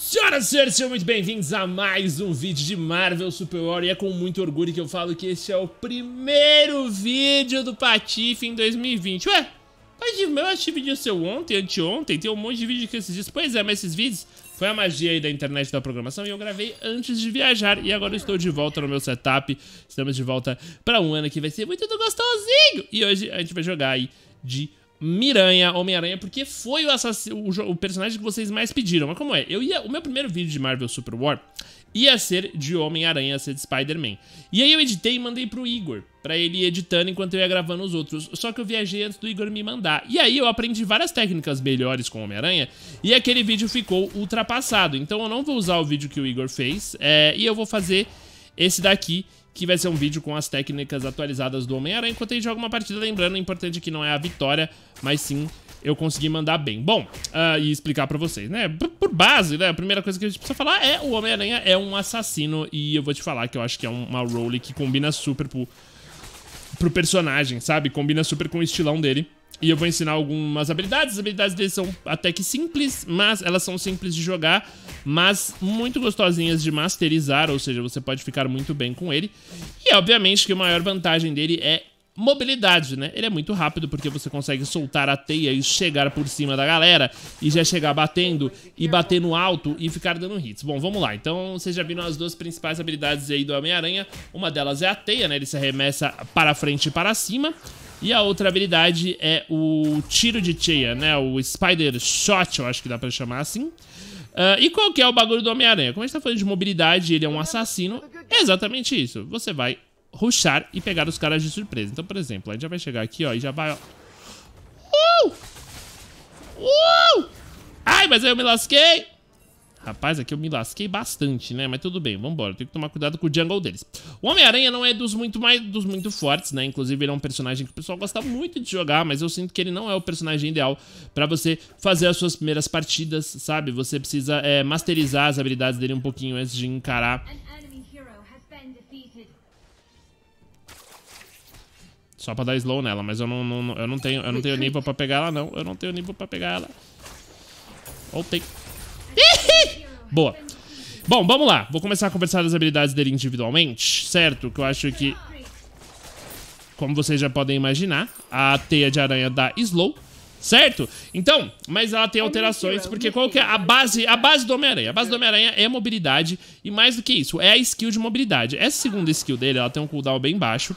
Senhoras e senhores, sejam muito bem-vindos a mais um vídeo de Marvel Super War e é com muito orgulho que eu falo que esse é o primeiro vídeo do Patife em 2020. Ué, Patife, mas eu achei vídeo seu ontem, anteontem, tem um monte de vídeo que esses dias. Pois é, mas esses vídeos foi a magia aí da internet da programação e eu gravei antes de viajar e agora estou de volta no meu setup. Estamos de volta para um ano que vai ser muito gostosinho e hoje a gente vai jogar aí de Miranha, Homem-Aranha, porque foi o, o, o, personagem que vocês mais pediram. Mas como é? Eu ia, o meu primeiro vídeo de Marvel Super War ia ser de Homem-Aranha, ser de Spider-Man. E aí eu editei e mandei pro Igor, pra ele ir editando enquanto eu ia gravando os outros. Só que eu viajei antes do Igor me mandar. E aí eu aprendi várias técnicas melhores com Homem-Aranha e aquele vídeo ficou ultrapassado. Então eu não vou usar o vídeo que o Igor fez é, e eu vou fazer esse daqui que vai ser um vídeo com as técnicas atualizadas do Homem-Aranha enquanto a gente joga uma partida. Lembrando, o é importante aqui não é a vitória, mas sim eu consegui mandar bem. Bom, uh, e explicar para vocês, né? Por, por, base, né? A primeira coisa que a gente precisa falar é o Homem-Aranha é um assassino e eu vou te falar que eu acho que é uma role que combina super pro, pro personagem, sabe? Combina super com o estilão dele. E eu vou ensinar algumas habilidades. As habilidades deles são até que simples, mas elas são simples de jogar, mas muito gostosinhas de masterizar, ou seja, você pode ficar muito bem com ele. E obviamente que a maior vantagem dele é mobilidade, né? Ele é muito rápido porque você consegue soltar a teia e chegar por cima da galera e já chegar batendo e bater no alto e ficar dando hits. Bom, vamos lá. Então, vocês já viram as duas principais habilidades aí do Homem-Aranha. Uma delas é a teia, né? Ele se arremessa para frente e para cima. E a outra habilidade é o tiro de teia, né? O Spider Shot, eu acho que dá pra chamar assim. Uh, e qual que é o bagulho do Homem-Aranha? Como a gente tá falando de mobilidade ele é um assassino, é exatamente isso. Você vai ruxar e pegar os caras de surpresa. Então, por exemplo, a gente já vai chegar aqui, ó, e já vai, ó. Uh! Uh! Ai, mas eu me lasquei! Rapaz, aqui eu me lasquei bastante, né? Mas tudo bem, vambora. Tem que tomar cuidado com o jungle deles. O Homem-Aranha não é dos muito mais dos muito fortes, né? Inclusive, ele é um personagem que o pessoal gosta muito de jogar, mas eu sinto que ele não é o personagem ideal pra você fazer as suas primeiras partidas, sabe? Você precisa é, masterizar as habilidades dele um pouquinho antes de encarar. Só pra dar slow nela, mas eu não, não, eu não tenho, eu não tenho nível pra pegar ela, não. Eu não tenho nível pra pegar ela. Ou tem... Boa. Bom, vamos lá. Vou começar a conversar das habilidades dele individualmente, certo? Que eu acho que... Como vocês já podem imaginar, a teia de aranha dá slow, certo? Então, mas ela tem é alterações, porque é qual que é a base, a base do Homem-Aranha? A base do Homem-Aranha é mobilidade, e mais do que isso, é a skill de mobilidade. Essa segunda skill dele, ela tem um cooldown bem baixo,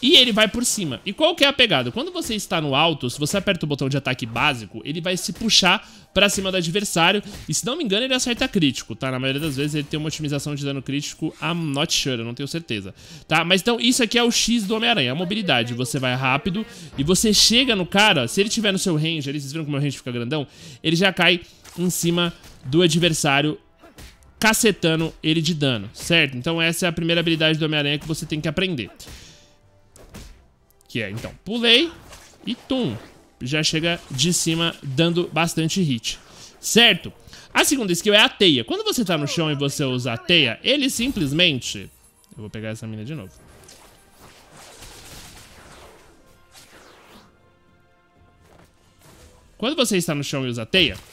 e ele vai por cima. E qual que é a pegada? Quando você está no alto, se você aperta o botão de ataque básico, ele vai se puxar pra cima do adversário. E se não me engano, ele acerta crítico, tá? Na maioria das vezes ele tem uma otimização de dano crítico. I'm not sure, eu não tenho certeza. Tá? Mas então, isso aqui é o X do Homem-Aranha, é a mobilidade. Você vai rápido e você chega no cara, se ele tiver no seu range vocês viram como o range fica grandão? Ele já cai em cima do adversário cacetando ele de dano, certo? Então essa é a primeira habilidade do Homem-Aranha que você tem que aprender. Que é, então, pulei e tum. Já chega de cima dando bastante hit. Certo? A segunda skill é a teia. Quando você tá no chão e você usa a teia, ele simplesmente... Eu vou pegar essa mina de novo. Quando você está no chão e usa a teia...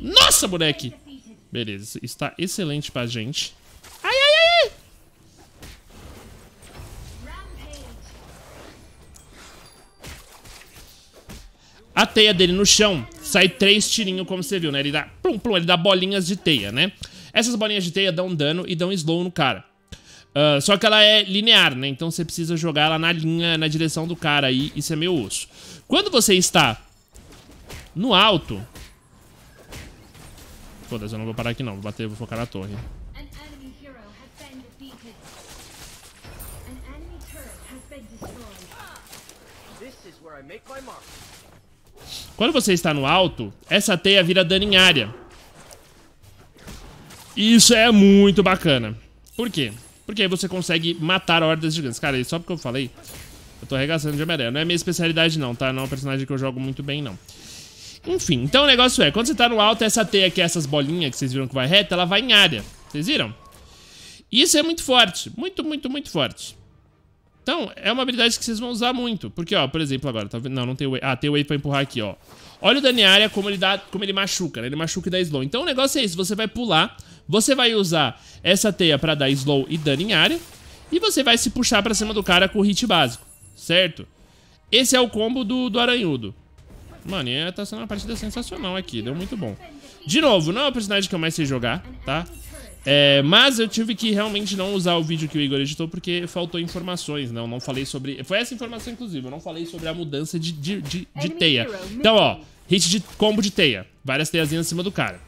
Nossa, moleque! Beleza, está excelente pra gente. teia dele no chão, sai três tirinhos, como você viu, né? Ele dá, plum, plum, ele dá bolinhas de teia, né? Essas bolinhas de teia dão dano e dão slow no cara. Uh, só que ela é linear, né? Então você precisa jogar ela na linha, na direção do cara aí. Isso é meio osso. Quando você está no alto... Foda-se, eu não vou parar aqui não. Vou bater, vou focar na torre. Quando você está no alto, essa teia vira dano em área. Isso é muito bacana. Por quê? Porque aí você consegue matar hordas gigantes. Cara, só porque eu falei, eu tô arregaçando de homem Não é minha especialidade não, tá? Não é um personagem que eu jogo muito bem, não. Enfim, então o negócio é, quando você tá no alto, essa teia aqui, é essas bolinhas que vocês viram que vai reta, ela vai em área. Vocês viram? Isso é muito forte. Muito, muito, muito forte. Então, é uma habilidade que vocês vão usar muito. Porque, ó, por exemplo, agora, tá vendo? Não, não tem wave. Ah, tem wave pra empurrar aqui, ó. Olha o dano em área, como ele, dá, como ele machuca, né? Ele machuca e dá slow. Então o negócio é isso, você vai pular, você vai usar essa teia pra dar slow e dano em área, e você vai se puxar pra cima do cara com o hit básico, certo? Esse é o combo do, do aranhudo. Mano, e tá sendo uma partida sensacional aqui, deu muito bom. De novo, não é o personagem que eu mais sei jogar, tá? É, mas eu tive que realmente não usar o vídeo que o Igor editou porque faltou informações, não, né? não falei sobre... Foi essa informação, inclusive, eu não falei sobre a mudança de, de, de, de teia. Então, ó, hit de combo de teia, várias teiazinhas em cima do cara.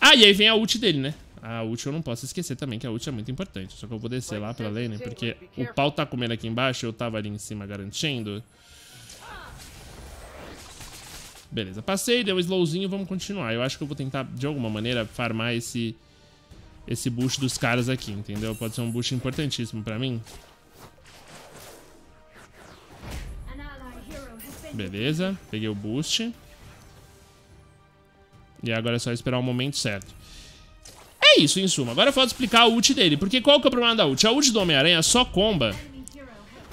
Ah, e aí vem a ult dele, né? A ult eu não posso esquecer também, que a ult é muito importante. Só que eu vou descer lá pela lane, porque o pau tá comendo aqui embaixo, eu tava ali em cima garantindo. Beleza, passei, deu um slowzinho, vamos continuar. Eu acho que eu vou tentar, de alguma maneira, farmar esse esse boost dos caras aqui, entendeu? Pode ser um boost importantíssimo pra mim. Beleza, peguei o boost. E agora é só esperar o momento certo. É isso, em suma. Agora falta explicar a ult dele, porque qual que é o problema da ult? A ult do Homem-Aranha só comba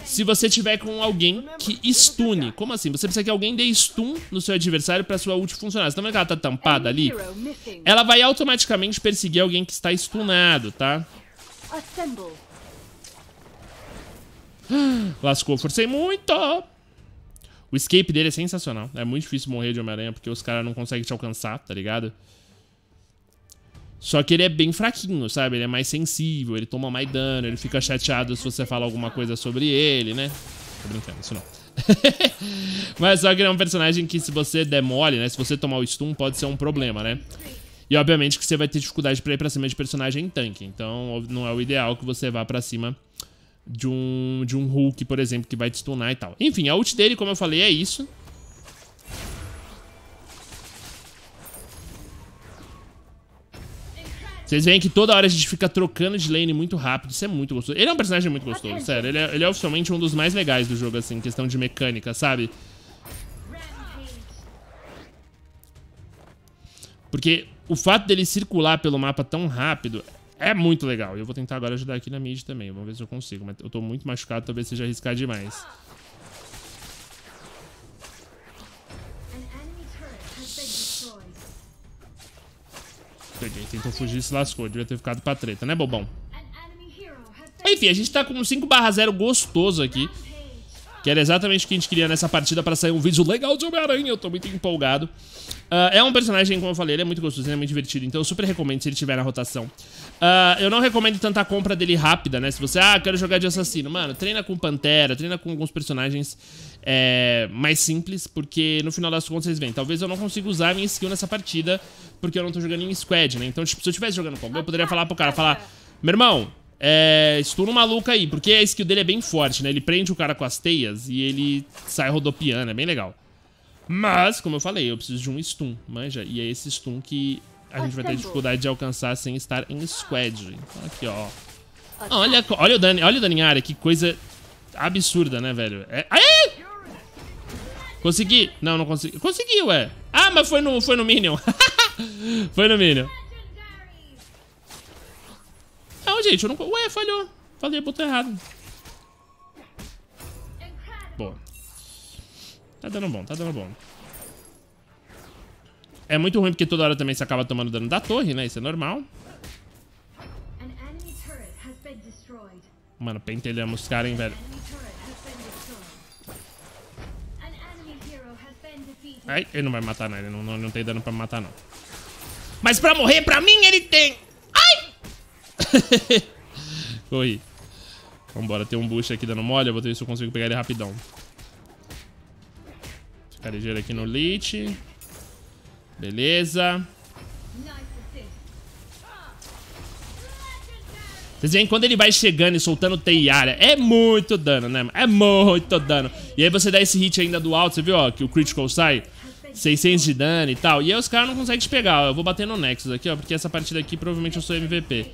se você tiver com alguém que stune. Como assim? Você precisa que alguém dê stun no seu adversário pra sua ult funcionar. Você tá vendo que ela tá tampada ali? Ela vai automaticamente perseguir alguém que está stunado, tá? Lascou, forcei muito! O escape dele é sensacional. É muito difícil morrer de Homem-Aranha porque os caras não conseguem te alcançar, tá ligado? Só que ele é bem fraquinho, sabe? Ele é mais sensível, ele toma mais dano, ele fica chateado se você fala alguma coisa sobre ele, né? Tô brincando, isso não. Mas só que ele é um personagem que se você demole, né? Se você tomar o stun, pode ser um problema, né? E obviamente que você vai ter dificuldade pra ir pra cima de personagem em tanque. Então não é o ideal que você vá pra cima de um, de um Hulk, por exemplo, que vai te stunar e tal. Enfim, a ult dele, como eu falei, é isso. Vocês veem que toda hora a gente fica trocando de lane muito rápido. Isso é muito gostoso. Ele é um personagem muito gostoso, sério. Ele é, ele é oficialmente um dos mais legais do jogo, assim, em questão de mecânica, sabe? Porque o fato dele circular pelo mapa tão rápido é muito legal. Eu vou tentar agora ajudar aqui na mid também. Vamos ver se eu consigo. Mas eu tô muito machucado, talvez seja arriscar demais. Perdi. Tentou fugir e se lascou. Devia ter ficado pra treta, né, bobão? Enfim, a gente tá com um 5 0 gostoso aqui. Que era exatamente o que a gente queria nessa partida pra sair um vídeo legal de Homem-Aranha. Eu tô muito empolgado. Uh, é um personagem, como eu falei, ele é muito gostoso, ele é muito divertido, então eu super recomendo se ele tiver na rotação. Uh, eu não recomendo tanta compra dele rápida, né? Se você, ah, quero jogar de assassino, mano, treina com Pantera, treina com alguns personagens é, mais simples, porque no final das contas vocês veem, talvez eu não consiga usar minha skill nessa partida, porque eu não tô jogando em squad, né? Então, tipo, se eu estivesse jogando combo, eu poderia falar pro cara, falar, meu irmão, é, estuna maluco aí, porque a skill dele é bem forte, né? Ele prende o cara com as teias e ele sai rodopiando, é bem legal. Mas, como eu falei, eu preciso de um stun, manja. E é esse stun que a gente vai ter dificuldade de alcançar sem estar em squad. Então aqui, ó. Olha, olha o Dani, olha o Dani em área, que coisa absurda, né, velho? É... Consegui! Não, não consegui. Consegui, ué! Ah, mas foi no, foi no Minion. foi no Minion. Não, gente, eu não... Ué, falhou. Falei, botou errado. Boa. Tá dando bom, tá dando bom. É muito ruim porque toda hora também você acaba tomando dano da torre, né? Isso é normal. Mano, pentelhamos os caras, hein, velho. Ai, ele não vai matar, não. Ele não, não, não tem dano pra me matar, não. Mas pra morrer, pra mim, ele tem... Ai! Corri. Vambora, tem um boost aqui dando mole. Eu vou ver se eu consigo pegar ele rapidão. Carejeiro aqui no Lich. Beleza. Vocês veem quando ele vai chegando e soltando teiara. É muito dano, né? É muito dano. E aí você dá esse hit ainda do alto. Você viu, ó, que o critical sai. 600 de dano e tal. E aí os caras não conseguem te pegar. Ó. Eu vou bater no Nexus aqui, ó. Porque essa partida aqui provavelmente eu sou MVP.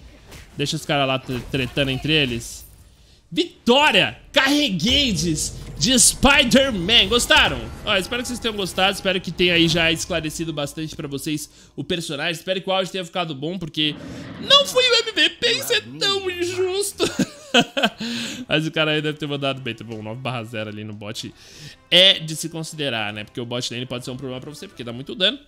Deixa os caras lá tretando entre eles. Vitória! Carregueides! de Spider-Man. Gostaram? Ó, espero que vocês tenham gostado, espero que tenha aí já esclarecido bastante pra vocês o personagem. Espero que o áudio tenha ficado bom, porque não foi o MVP, isso é tão injusto. Mas o cara aí deve ter mandado bem. Teve um 9 barra 0 ali no bot. É de se considerar, né? Porque o bot lane pode ser um problema pra você, porque dá muito dano.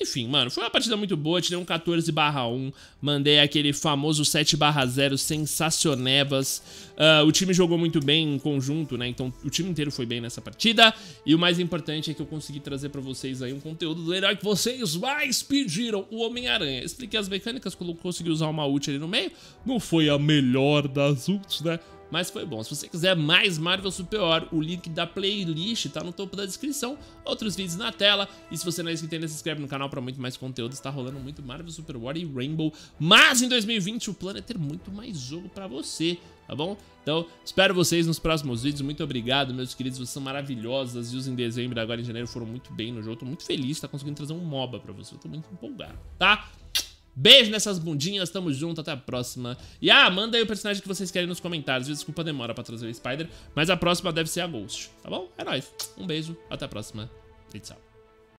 Enfim, mano, foi uma partida muito boa. Tirei um 14 barra 1. Mandei aquele famoso 7 barra 0 sensacionevas. Uh, ah, o time jogou muito bem em conjunto, né? Então o time inteiro foi bem nessa partida. E o mais importante é que eu consegui trazer pra vocês aí um conteúdo do herói que vocês mais pediram. O Homem-Aranha. Expliquei as mecânicas, consegui usar uma ult ali no meio. Não foi a melhor das ults né? Mas foi bom. Se você quiser mais Marvel Superior, o link da playlist tá no topo da descrição, outros vídeos na tela. E se você não é inscrito ainda, se inscreve no canal para muito mais conteúdo. Está rolando muito Marvel Super War e Rainbow. Mas em 2020 o plano é ter muito mais jogo para você, tá bom? Então, espero vocês nos próximos vídeos. Muito obrigado, meus queridos. Vocês são maravilhosas. E os em dezembro, agora em janeiro, foram muito bem no jogo. Tô muito feliz, tá conseguindo trazer um MOBA para você. Eu tô muito empolgado, tá? Beijo nessas bundinhas, tamo junto, até a próxima. E ah, manda aí o personagem que vocês querem nos comentários. Desculpa a demora pra trazer o Spider, mas a próxima deve ser a Ghost, tá bom? É nóis. Um beijo, até a próxima e tchau.